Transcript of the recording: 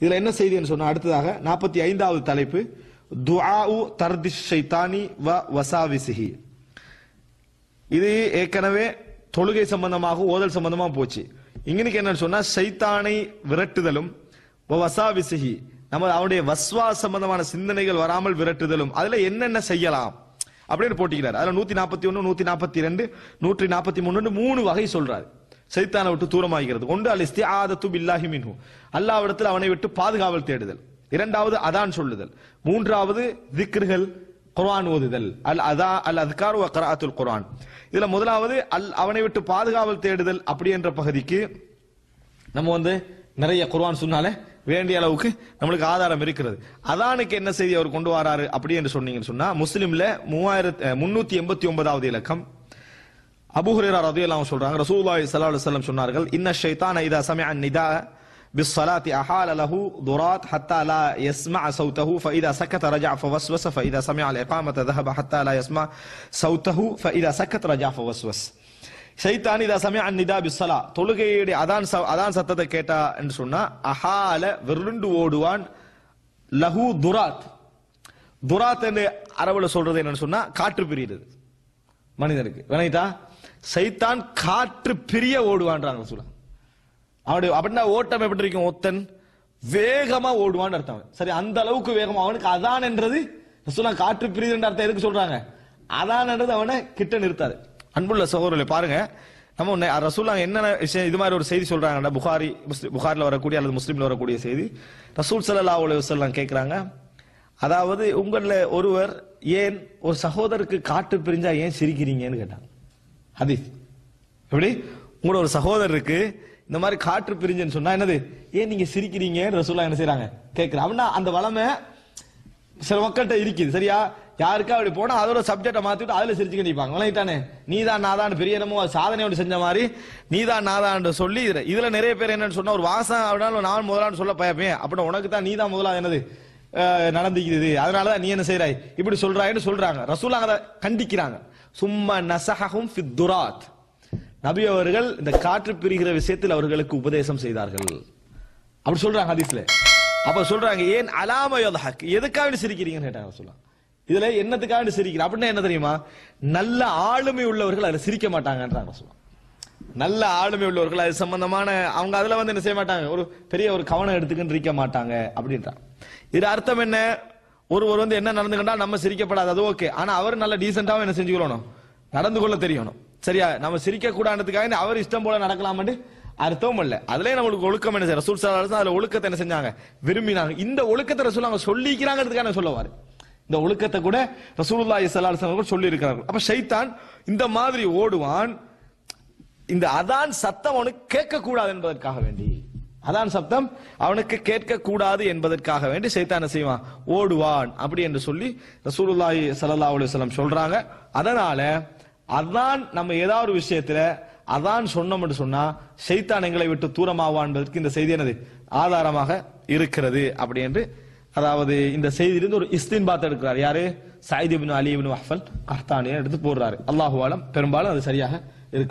இதில் என்ன என்று சொன்னால் அடுத்ததாக நாற்பத்தி ஐந்தாவது தலைப்பு உ வ வசாவிசிஹி இது ஏற்கனவே தொழுகை சம்பந்தமாக ஓதல் சம்பந்தமாக போச்சு இங்கனுக்கு என்னன்னு சொன்னால் சைத்தானை விரட்டுதலும் வசாவிசிஹி நம்ம அவனுடைய வஸ்வா சம்பந்தமான சிந்தனைகள் வராமல் விரட்டுதலும் அதில் என்னென்ன செய்யலாம் அப்படின்னு போட்டிக்கிறார் அதில் நூற்றி நாற்பத்தி ஒன்று நூற்றி நாற்பத்தி ரெண்டு நூற்றி நாற்பத்தி மூணு மூணு வகை சொல்கிறார் சைத்தானை விட்டு தூரமாகிறது ஒன்று அல் இஸ்தி ஆதத்து பில்லாஹி மின்ஹு அல்லாவிடத்தில் அவனை விட்டு பாதுகாவல் தேடுதல் இரண்டாவது அதான் சொல்லுதல் மூன்றாவது திக்ருகள் குரான் ஓதுதல் அல் அதா அல் அத்கார் கராத்துல் குரான் இதுல முதலாவது அல் அவனை விட்டு பாதுகாவல் தேடுதல் அப்படி என்ற பகுதிக்கு நம்ம வந்து நிறைய குர்வான் சொன்னாலே வேண்டிய அளவுக்கு நம்மளுக்கு ஆதாரம் இருக்கிறது அதானுக்கு என்ன செய்தி அவர் கொண்டு வராரு அப்படி என்று சொன்னீங்கன்னு சொன்னா முஸ்லீம்ல மூவாயிரத்தி முன்னூத்தி எண்பத்தி ஒன்பதாவது இலக்கம் அபுஹுரேரா ரது எல்லாம் சொல்றாங்க ரசூல்லாய் சல்லா அலுவலம் சொன்னார்கள் இன்ன ஷைத்தான் இதா சமய நிதா அஹால லஹு துராத் ضرات حتى لا يسمع صوته فإذا سكت رجع فوسوس فإذا سمع الإقامة ذهب حتى لا يسمع صوته فإذا سكت رجع فوسوس சைத்தான் இதா சமய அந்நிதா பிஸ்ஸலா தொழுகையுடைய அதான் அதான் சத்தத்தை கேட்டா என்று சொன்னா அஹால விருண்டு ஓடுவான் லஹு துராத் துராத் என்று அரபுல சொல்றது என்னன்னு சொன்னா காற்று பிரியுது மனிதனுக்கு விளங்கிட்டா சைத்தான் காற்று பிரிய ஓடுவான்றாங்க சொல்லலாம் அவனுடைய அப்படின்னா ஓட்டம் எப்படி இருக்கும் ஒத்தன் வேகமா ஓடுவான்னு அர்த்தம் சரி அந்த அளவுக்கு வேகமா அவனுக்கு அதான் என்றது சொல்ல காற்று பிரிதுன்ற அர்த்தம் எதுக்கு சொல்றாங்க அதான் என்றது அவனை கிட்ட நிறுத்தாது அன்புள்ள சகோதரர்களை பாருங்க நம்ம ரசூல்லா என்னென்ன விஷயம் இது மாதிரி ஒரு செய்தி சொல்றாங்கடா புகாரி புகாரில் வரக்கூடிய அல்லது முஸ்லீம்ல வரக்கூடிய செய்தி ரசூல் சல்லா உலக வசல்லாம் கேட்குறாங்க அதாவது உங்களில் ஒருவர் ஏன் ஒரு சகோதரருக்கு காற்று பிரிஞ்சா ஏன் சிரிக்கிறீங்கன்னு கேட்டாங்க ஹதீஸ் எப்படி உங்களோட ஒரு சகோதரருக்கு இந்த மாதிரி காற்று பிரிஞ்சுன்னு சொன்னா என்னது ஏன் நீங்க சிரிக்கிறீங்கன்னு ரசூலா என்ன செய்யறாங்க கேட்கிறேன் அப்படின்னா அந்த வளமை சில மக்கள்கிட்ட இருக்குது சரியா யாருக்கா அப்படி போனா அதோட சப்ஜெக்டை மாத்திட்டு அதுல சிரிச்சு கண்டிப்பாங்க விளங்கிட்டானே நீ தான் நாதான் பெரிய என்னமோ சாதனை சாதனையோடு செஞ்ச மாதிரி நீ தான் நாதான் சொல்லி இதுல நிறைய பேர் என்னன்னு சொன்னா ஒரு வாசம் அப்படின்னாலும் நான் முதலான்னு சொல்ல பயப்பேன் அப்படின்னா உனக்கு தான் நீ தான் என்னது நடந்துக்கிறது அதனாலதான் நீ என்ன செய்யறாய் இப்படி சொல்றாயின்னு சொல்றாங்க ரசூலா அதை கண்டிக்கிறாங்க சும்மா நசஹும் துராத் நபி அவர்கள் இந்த காற்று பிரிகிற விஷயத்தில் அவர்களுக்கு உபதேசம் செய்தார்கள் அப்படி சொல்றாங்க ஹதீஸ்ல அப்ப சொல்றாங்க ஏன் அலாமயோதஹக் எதுக்காக சிரிக்கிறீங்கன்னு கேட்டாங்க ரசூலா இதுல என்னத்துக்காக சிரிக்கிறேன் அப்படின்னா என்ன தெரியுமா நல்ல ஆளுமை உள்ளவர்கள் அதில் சிரிக்க மாட்டாங்கன்றாங்க ரசூலா நல்ல ஆளுமை உள்ளவர்கள் அது சம்பந்தமான அவங்க அதுல வந்து என்ன செய்ய மாட்டாங்க ஒரு பெரிய ஒரு கவனம் எடுத்துக்கின்னு இருக்க மாட்டாங்க அப்படின்றான் இது அர்த்தம் என்ன ஒருவர் வந்து என்ன நடந்துக்கிட்டா நம்ம சிரிக்கப்படாது அது ஓகே ஆனா அவர் நல்ல டீசென்டாவும் என்ன கொள்ளணும் நடந்து கொள்ள தெரியணும் சரியா நம்ம சிரிக்க கூடாதுக்காக அவர் இஷ்டம் போல நடக்கலாமான்னு அர்த்தமும் இல்லை அதுலயே நம்மளுக்கு ஒழுக்கம் என்ன செய்யும் ரசூல் சார் அதுல ஒழுக்கத்தை என்ன செஞ்சாங்க விரும்பினாங்க இந்த ஒழுக்கத்தை ரசூல் அவங்க சொல்லிக்கிறாங்கிறதுக்காக சொல்லுவாரு இந்த ஒழுக்கத்தை கூட ரசூலுல்லா இஸ்லாசன் சொல்லி இருக்கிறார்கள் அப்ப ஷைத்தான் இந்த மாதிரி ஓடுவான் இந்த அதான் சத்தம் அவனுக்கு கேட்கக்கூடாது என்பதற்காக வேண்டி அதான் சப்தம் அவனுக்கு கேட்கக்கூடாது என்பதற்காக வேண்டி சைத்தான செய்வான் ஓடுவான் அப்படி என்று சொல்லி ரசூலுல்லாஹி சல்லா அலுவலம் சொல்றாங்க அதனால அதான் நம்ம ஏதாவது ஒரு விஷயத்துல அதான் சொன்னோம் என்று சொன்னா சைத்தான் எங்களை விட்டு தூரமாவான் என்பதற்கு இந்த செய்தி என்னது ஆதாரமாக இருக்கிறது அப்படி என்று அதாவது இந்த செய்தியிலிருந்து ஒரு இஸ்தின் பாத் எடுக்கிறார் யாரு சாயிதிபின் அலிபின் அஹ்பல் கர்த்தானியை எடுத்து போடுறாரு அல்லாஹுவாலம் பெரும்பாலும் அது சரியாக இருக்கு